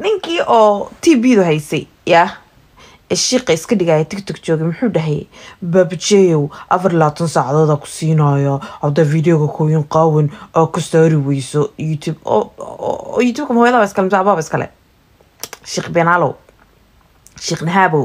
ninkii oo t du haysay yah ee shiiqa iska dhigaya tigtog joogay muxuu dhahay baabajeyow afar labaatan saacadooda ku siinaya haddaa videoga kooyin qaawan oo ka saari weyso youtube oo youtubeka hooyadaba iskale mise abaaba iskale sheekh benaalow sheekh nahaabow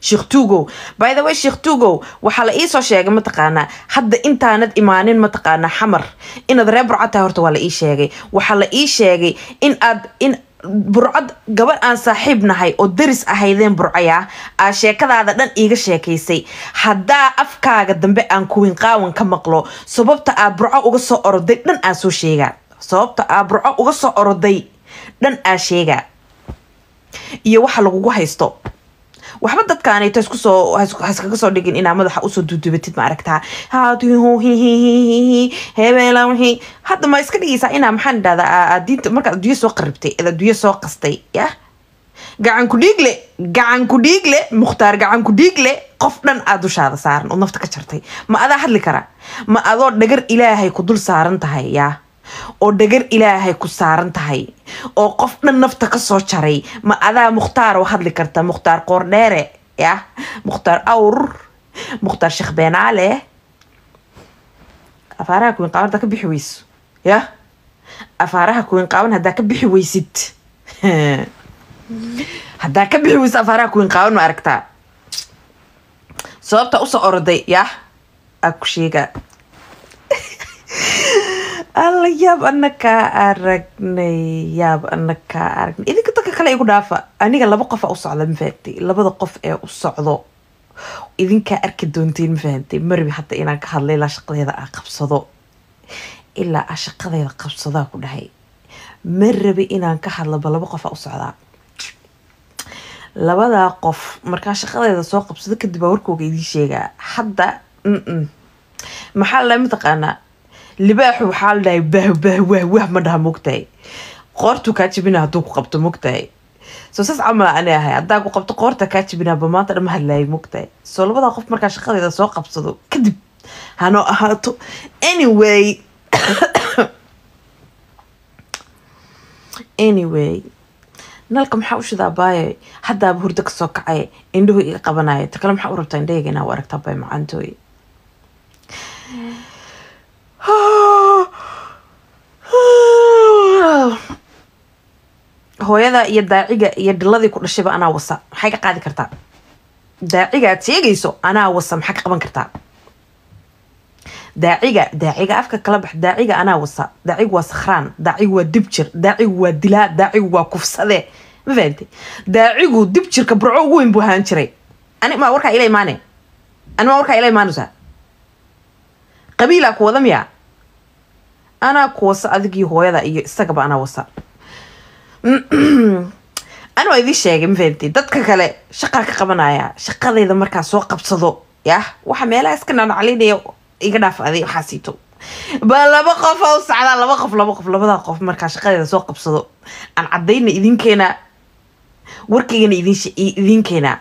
sheekh tugow by the way sheekh tugow waxaa la iisoo sheegay mataqaanaa hadda intaanad imaanin mataqaanaa xamar inaad reer burcad tahay horta waa la ii sheegay waxaa la ii sheegay in aad in burcod gabar aan saaxiib nahay oo daris ahaydeen burcaya aa sheekadaada dhan iiga sheekaysay haddaa afkaaga dambe aan kuwin qaawan ka maqlo sababta aa burco uga soo oroday dhan aan soo sheegaa sababta aa burco uga soo oroday dhan aa sheegaa iyo waxa lagugu haysto waxba dadkaanayta iskaga soo dhigin inaa madaxa usoo duuduubatid ma aragtaa hebeela wixii hadda ma iska dhigaysaa inaa maxaan idhahdaa diinta markaad adduunya soo qaribtay ad adduunya soo qastay yah gacan ku dhiigle gacan ku dhiigle mukhtaar gacan ku dhiigle qof dhan aa dushaada saaran oo nafta ka jartay ma adaa hadli kara ma adoo dhagar ilaahay ku dul saaran tahay yaa oo dhagar ilaahay ku saaran tahay oo qof dhan nafta kasoo jaray ma adaa mukhtaar mukhtaaroo hadli karta mukhtaar qoordheere yah mukhtaar awr mukhtaar sheekh beenaale afaaraha kuwin qaaban hadaa ka bixi weyso yah afaaraha kuwin qaaban haddaa ka bixi weysid haddaa ka bixi weysid afaaraha kuwin qaaban ma aragtaa sababta usoo oroday yah aa ku sheega alla yaab anakaa aragnay yaab anakaa aragnay idinka dadka kale igu dhaafa aniga laba qofa u socda mafahantay labada qof ee u socdo idinkaa arki doontiin mafahantay marbi hadda inaan ka hadla ilaa shaqadeeda aa qabsado ilaa aa shaqadeeda qabsadaa ku dhahay ma rabi inaan ka hadlaba laba qofa u socdaa labadaa qof markaa shaqadeeda soo qabsado kadib baa warkooga idin sheegaa hadda maxaa la mataqaanaa libaaxu waxaa la dhahay bahbah wahwah ma dhaha mogtahay qoortuu kaa jabina hadduu ku qabto mogtahay soo saas camal ani ahay haddaa ku qabto qoorta kaa jabinaaba maanta dhama hadlaayay mogtahay soo labadaa qof markaa shaqadeeda soo qabsado kadib hanoo ahaato anyway anyway nalka maxaa u baaye haddaaba hurdo kasoo kacaye indhahu iga qabanayo takale kale maxaa u rabtaa indhahayga u aragtaa bay macantooye hooyada iyo daaciga iyo dhiladii ku dhashayba anaa wasa maxay ka qaadi kartaa daacigaad sheegayso anaa wasa maxaa ka qaban kartaa daaciga daaciga afka kala bax daaciga anaa wasa daacigu waa sakhraan daacigu waa dibjir daacigu waa dilaa daacigu waa kufsade ma fahamtay daacigu dibjirka barco ugu weyn buu ahaan jiray ani ma warkaa ila imaane ani ma warkaa ila imaanaysaa qabiilaa ku wada miyaa anaa ku wasa adigii hooyada iyo isagaba anaa wasa anaa idii sheegay ma dadka kale shaqaa ka qabanaya shaqadayda markaa soo qabsado yah waxa meelaha iska naancalinaya iga dhaaf aday waxaasiito ba laba qof u sacdaa laba qof laba qof labada qof markaa shaqadayda soo qabsado aan cadayna idinkeenaa warkaygana idin keenaa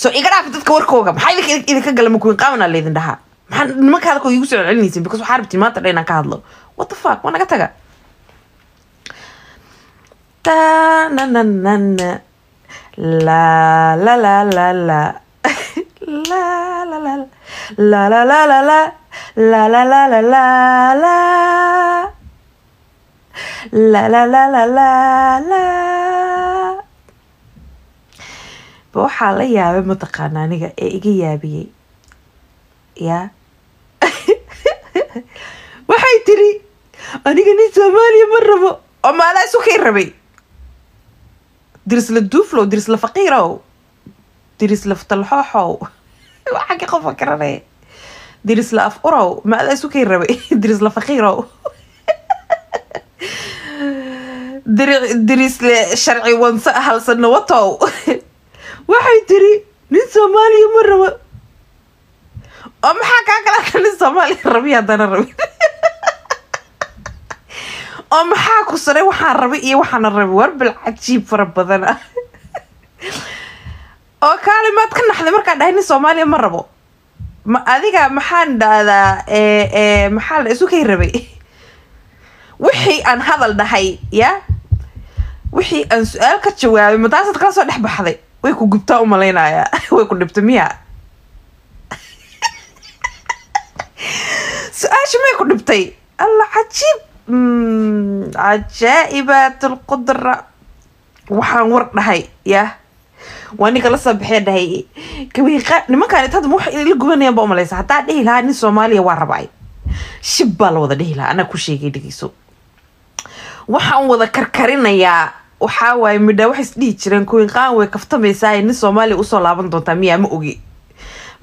soo iga dhaaf dadka warkooga maxaa idinka gala makuin qaawna laydin dhahaa maxaa nimankaada koo igu soo celinaysin because waxaa rabtiin maanta dha inaan ka hadlo what the fuck waa naga taga tanananana la la la la la la ba waxaa la yaabay mataqaana aniga ee iga yaabiyey yaa waxay tidhi aniga nin soomaaliya ma rabo oo maalaa isukii rabay dirisla duuflow dirisla faqiirow dirisla talxooxow waxaa ka qofa garanaya dirisla af urow maalaa isukii rabay dirisla faqiirow dirisle sharci wanse halsanawatow waxay tidhi nin soomaaliya ma rabo oo oh, maxaa kaa kala kani soomaaliya rabi haddana rabi oo oh, maxaa ku sanay waxaan rabi iyo waxaana rabi warbal cajiib fara badan ah oh, oo kaalimaad ka naxday markaa dhahay nin soomaaliya ma rabo ma adiga maxaan dhahdaa eh, eh, maxaa la isu kay rabay wixii aan hadal dhahay ya wixii aan su-aal ka jawaabay mataasaad kala soo dhex baxday way ku gubtaa u malaynayaa way ku dhibta miya jimay ku dhibtay alla cajiib cajaa-ibaatulqudra waxaan war dhahay ya waa ninka la soo baxee dhahay gabayqa nimankaan hadda wax la gubanayaan baa umalaysa haddaa dhihi lahaa nin soomaaliya waa rabaay shib baa la wada dhihi lahaa anaa ku sheegay dhegeyso waxaan wada karkarinayaa waxaa waaye midhaa waxay isdhihi jireen kuwiinqaan way kaftamaysaa nin soomaaliya usoo laaban doontaa miyaa ma ogi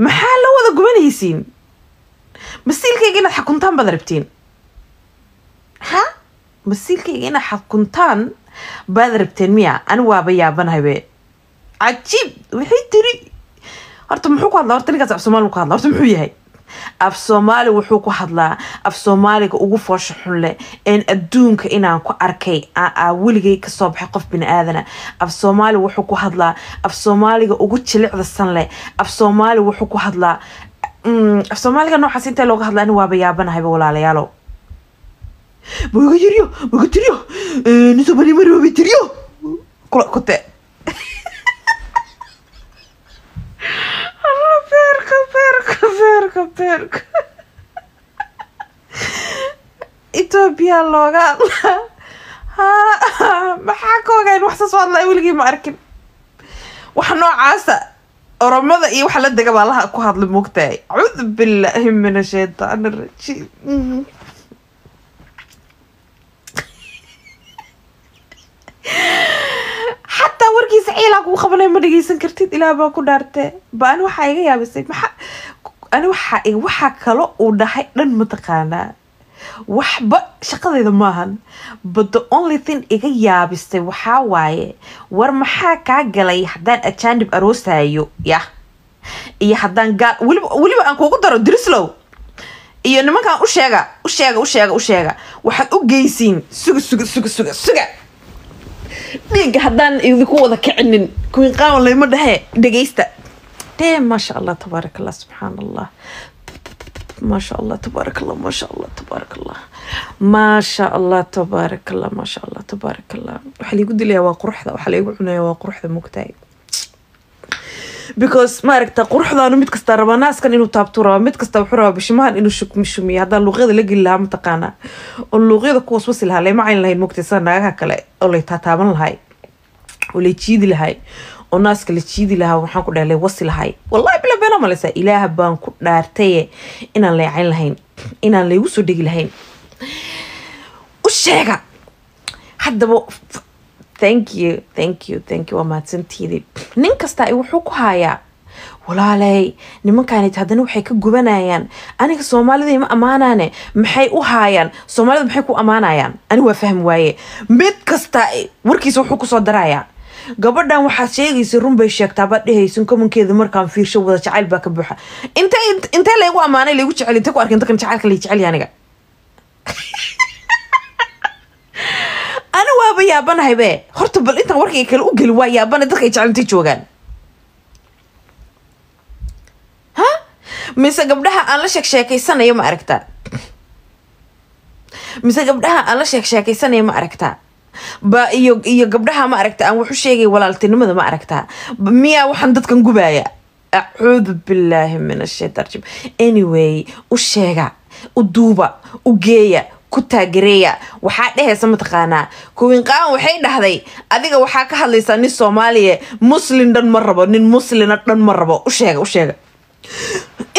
maxaa la wada gubanaysiin masiilkayga inaad xakuntaan baad rabtiin ha masiilkayga inaad xakuntaan baad rabteen miya ani waaba yaabanahabe cajiib wixii tiri horta muxuu ku hadlaa horta ninkaas af ku hadlaa horta muxuu yahay af soomaali wuxuu ku hadlaa af soomaaliga ugu foosha xun leh een adduunka inaan ku arkay weligay kasoo baxay qof bini aadana af soomaali wuxuu ku hadlaa af soomaaliga ugu jilicda san leh af soomaali wuxuu ku hadlaa af mm, soomaaliga noocaas inta looga ani waaba yaabanahayba walaalayaalo maga yiriyo maga tiriyo eh, nin soomaaliya mari alla beerka beerka beerka beerka etoobiya looga hadlaa ha maxaa ka ogayn wax sasoo hadlaa weligii ma arkin wax noocaasa oromada iyo waxa la dega baa ku hadlay moogtahay acuudu billaahi min ashaytaan arajiim xataa warkiisa ciilaa kugu qabanay ma dhegeysan kartid ilaah baa ku dhaartee ba ani waxaa iga yaabisay maxa ani waxaa waxaa kale uu dhahay dhan mataqaanaa waxba shaqadeeda maahan but the only thing iga yaabistay waxaa waaye war maxaa kaa galay haddaan ajaanib aroosaayo ya iyo haddaan gaal weliba aan kuugu daro drislow iyo nimankaan usheega usheega usheega usheega waxaad u geysiin suga suga suga suga suga dhiigga haddaan idinku wada kicinin kuwiin qaawan layma dhahee dhegaysta dee maasha allah tabaaraka allah subxaan allah ما شاء الله تبارك الله ما شاء الله تبارك الله ما شاء الله تبارك الله ما waxaa liigu dilaya waa quruxda waxaa liigu cunaya waa quruxda mugtahay because maaragta quruxdaanu mid kasta rabaa naaskan inuu taabtuu rabaa mid kasta wuxuu rabaa bishimahan inuu shumishumiye haddaan luuqyada la geli lahaa mataqaanaa oo luuqyada kuwaas wasi lahaa layma cayn lahayn mugtay sida naagaha kale oo lay taataaban lahay oo lay jiidi lahay oo naaska la jiidi lahaa waxaan ku dhalay wasi lahay wallahi bila beena maleysaa ilaah baan ku dhaartaye inaan leecayn lahayn inaan laygu soo dhegi lahayn u sheega haddaba thank you thank you thank you waa mahadsantiidii nin kasta wuxuu ku haayaa walaaley nimankaanit haddana waxay ka gubanayaan aniga soomaalida ima ammaanaane maxay u haayaan soomaalida maxay ku ammaanayaan ani waa fahmi waaye mid kasta warkiisa wuxuu kusoo darayaa gabadhan waxaad sheegaysa runbay sheegtaabaa dhehaysan komankeeda markaan fiirsho wada jacayl baa ka buuxa intee laygu ammaanay laygu jecel inte ku ark inta kan jacaylka lay jecelya aniga ana waaba yaabanahaybe horta bal intaan warkay kale u geli waa yaabana dadka ay jecel intay joogaan ha mise gabdhaha aan la sheeg sheekaysanaya ma aragtaa mise gabdhaha aan la sheeg sheekaysanayo ma aragtaa ba iyo iyo gabdhaha ma aragta aan wuxu sheegay walaaltinimada ma aragtaa miyaa waxaan dadkan gubaaya acuudu billaahi min ashaytaan anyway u sheega u duuba u geeya ku taagereeya waxaa dhehaysa mataqaanaa kuwiin qaawan waxay dhahday adiga waxaa ka hadlaysaa nin soomaaliya muslin dhan ma rabo nin muslina dhan ma rabo usheega usheega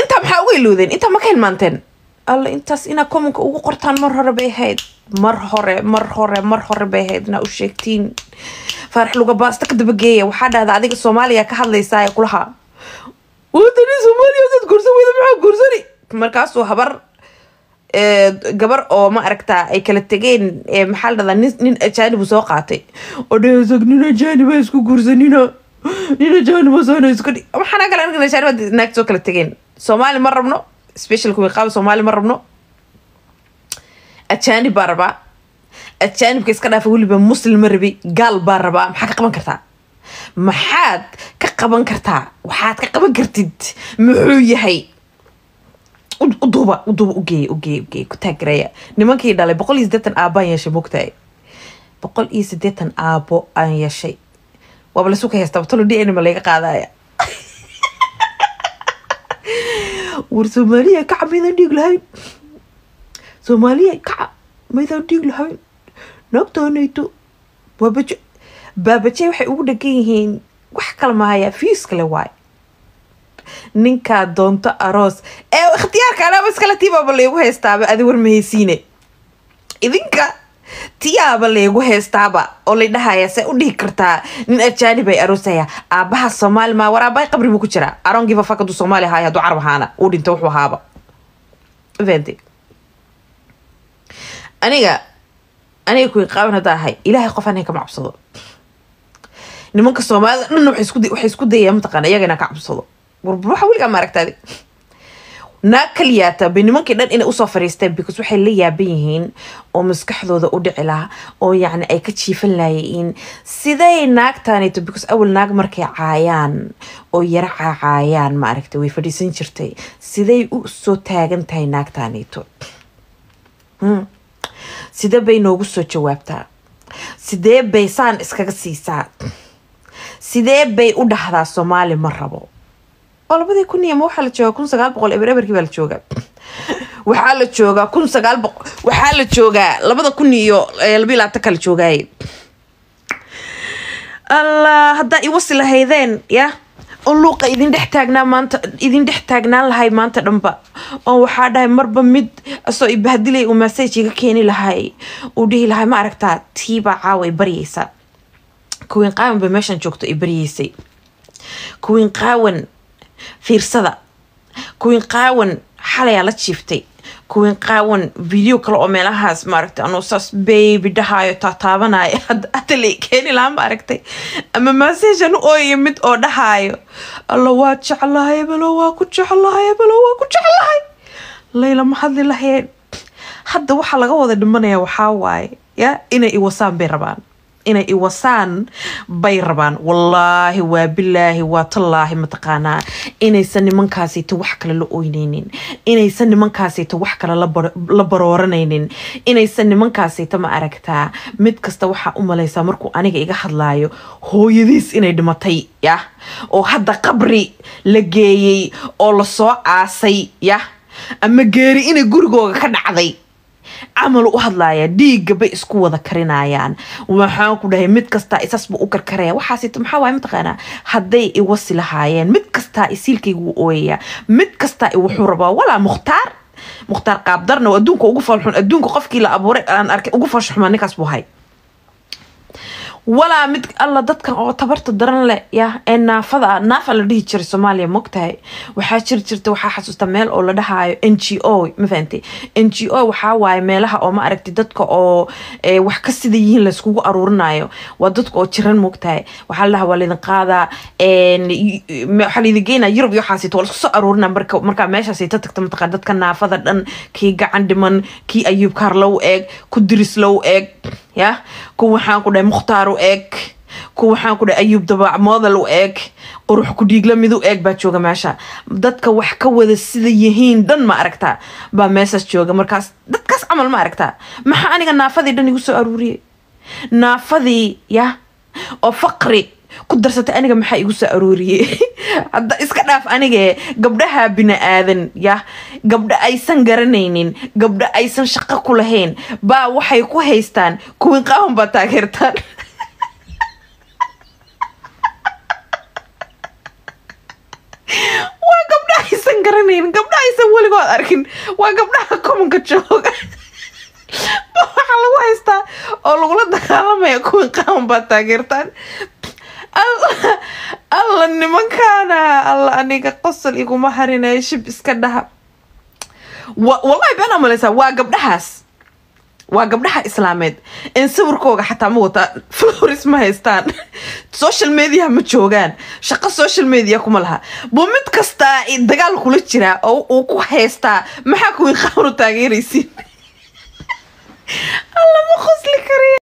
intaa maxaa uga ilowdeen intaa maka hilmaanteen alla intaas inaa komanka ugu qortaan mar hore bay ahayd mar hore mar hore mar hore bay ahayd u sheegtiin faarax kadaba geeya waxaa dhahda adiga soomaaliya ka hadlaysaa ee kulaha wadani soomaaliya saad guursan weyda maxaa guursani markaasuu habar eh, gabar oo ma aragtaa ay kala tegeen eh, maxaa la nin ajaanibu soo qaatay oh, oo dhehsag nin ajaaniba isku guursanina nin ajaaniba soona iskudhi waxaana kale arkan ajaaniba naagta kala tegeen soomaali ma rabno special kuwiqaaba soomaali ma rabno ajaanib baa rabaa ajaanibka iska dhaafa weliba muslim ma rabi gaal baa rabaa maxaa ka qaban kartaa maxaad ka qaban kartaa waxaad ka qaban kartid muxuu yahay uduuba uduuba ugeey ugeey ugeey ku taagareeya nimankii dhalay boqol iyo sideetan aabbo aan yeeshay mogtahay boqol iyo sideetan aabo aan yeeshay waaba lasu ka heystaba tolo d laga ma war soomaaliya ka cabida dhiig lahayn soomaaliya kaca maydaan dhiig lahayn naagtaanayto waabaje baabaje waxay ugu dhagan yihiin wax kale mahayaa fiis waay ninkaa doonto aroos ee ikhtiyaarka alaaba iskale tiibaaba laygu heystaaba adi war mahaysiine idinka tiyaaba laygu heystaaba oo la dhahaya se u dhihi kartaa nin ajaanib ay aroosaya aabaha soomaali maa war aabaa qabri ku jiraa aroon giba fak haduu soomaali ahaay haduu carab ahaana uu dhinta wuxuu ahaaba aniga aniga kuiqaaban hadda ahay ilaahay qof aniga kama cabsado nimanka soomaalida dhan waxay isku dayaya mataqaana iyaga inaan ka cabsado warwaxa weligaa ma aragtaadi naag kaliyaata bay nimankii dhan inay usoo fariisteen because waxay la yaaban yihiin oo maskaxdooda u dhici laha oo yacni ay ka jiifan laayiin siday naagtaanito because awal naag markay caayaan oo yaro cacaayaan ma aragtay way fadhiisan jirtay siday u soo taagan tahay naagtaanito hmm sidee bay noogu soo jawaabtaa sidee bay saan iskaga siisaa sidee bay u dhahdaa soomaali ma rabo oo labadii kuniyo ma waxaa la joogaa kun sagaal boqol eber eberkii baa la joogaa waxaa la joogaa kun sagaal boqo waxaa la joogaa labada kun iyo eh, labayi labaatan la joogaaye allah haddaa iwasi lahaydeen ya oo luuqa idin dhex taagnaa maanta idin dhex taagnaan lahay maanta dhanba oo waxaa dhahay marba mid asoo ibahdilay uu masaj iga keeni lahay uu dhihi lahay ma aragtaa tiibaa caawa i baryeysa kuwiin qaawan ba meeshan joogto ay baryeysay kuwiin qaawan fiirsada kuwiin qaawan xalayaa la jiiftay kuwin qaawan video kale oo meelahaas maaragtay anuu saas baby dhahaayo taataabanaayo hadaley keeni lahaan ba aragtay ama message anu ooyayo mid oo dhahaayo alla waa jeclahay ebelo waa ku jeclahay ebelo waa ku jeclahay layla ma hadli lahayeen hadda waxaa laga wada dhimanaya waxaa waaye ya inay iwasaan bay rabaan inay iwasaan bay rabaan wallaahi waa bilaahi waa tallaahi mataqaanaa inaysan nimankaasito wax kale la oynaynin inaysan nimankaasito wax kale la barooranaynin inaysan nimankaasito ma aragtaa mid kasta waxaa u malaysaa markuu aniga iga hadlaayo hooyadiis inay dhimatay yah oo hadda qabri la geeyey oo lasoo aasay yah ama geeri inay gurigooga ka dhacday camal u hadlaya dhiigga bay isku wada karinayaan waxaan ku dhahay mid kastaa isasba u karkaraya waxaas maxaawaay mataqaanaa hadday iwasi lahaayeen mid kastaa isiilkayga wuu ooyaya mid kastaa iwuxuu rabaa walaa mukhtaar mukhtaar qaabdarna adduunka ugu falxun adduunka qofkii la abuuray aan arkay ugu falshaxuma ninkaas buu hay walaa mid alla dadkan oo tabarta daran leh ya ee naafada naafa la dhihi jiray soomaaliya mogtahay waxaa jiri jirta waxaa xasuusta meel oo la dhahayo n g o mafahanta n g o waxaa waaye meelaha oo ma aragti dadka oo wax ka sida yihiin layskugu aruurinayo waa dadka oo jiran mogtahay waxaa la waa laydin qaadaa waxaa laydin geynaa yurub iyo waxaasito waa laisku soo aruurina marka markaa tagta mataqaa dadka naafada dhan kii gacan dhiman kii ayuub low eeg ku diris low eeg ya kuwa waxaan ku dhahay mukhtaar u eeg kuwa waxaan ku dhahay ayuub dabaac model u eeg qurux kudhiigla mid u eeg baa jooga meesha dadka wax ka wada sida yihiin dhan ma aragtaa baa meeshaas jooga markaas dadkaas camal ma aragtaa maxaa aniga naafadii dhan igu soo aruuriyay naafadii ya oo faqri ku darsatay aniga maxaa igu soo arooriyey hadda iska dhaaf anigee gabdhaha bini-aadan ya gabdho aysan garanaynin gabdho aysan shaqo ku lahayn baa waxay ku haystaan kuwii qaawan baa taageertaan waa gabdho aysan garanaynin gabdho aysan weligood arkin waa gabdhaha kumanka jooga waxaa lagu haystaa oo lagula dagaalamaya kuwii qaawan baa taageertaan alla nimankaana alla aniga qosol iguma harinayo shib iska dhaha wallahi beenaa malaysaa waa gabdhahaas waa gabdhaha islaameed in sawirkooga xataa ma wataa floris ma haystaan social media ma joogaan shaqo social media kuma laha bu mid kastaa dagaal kula jiraa oo uu ku haystaa maxaa kuwii qaanu taageeraysiin alla ma qosli kariya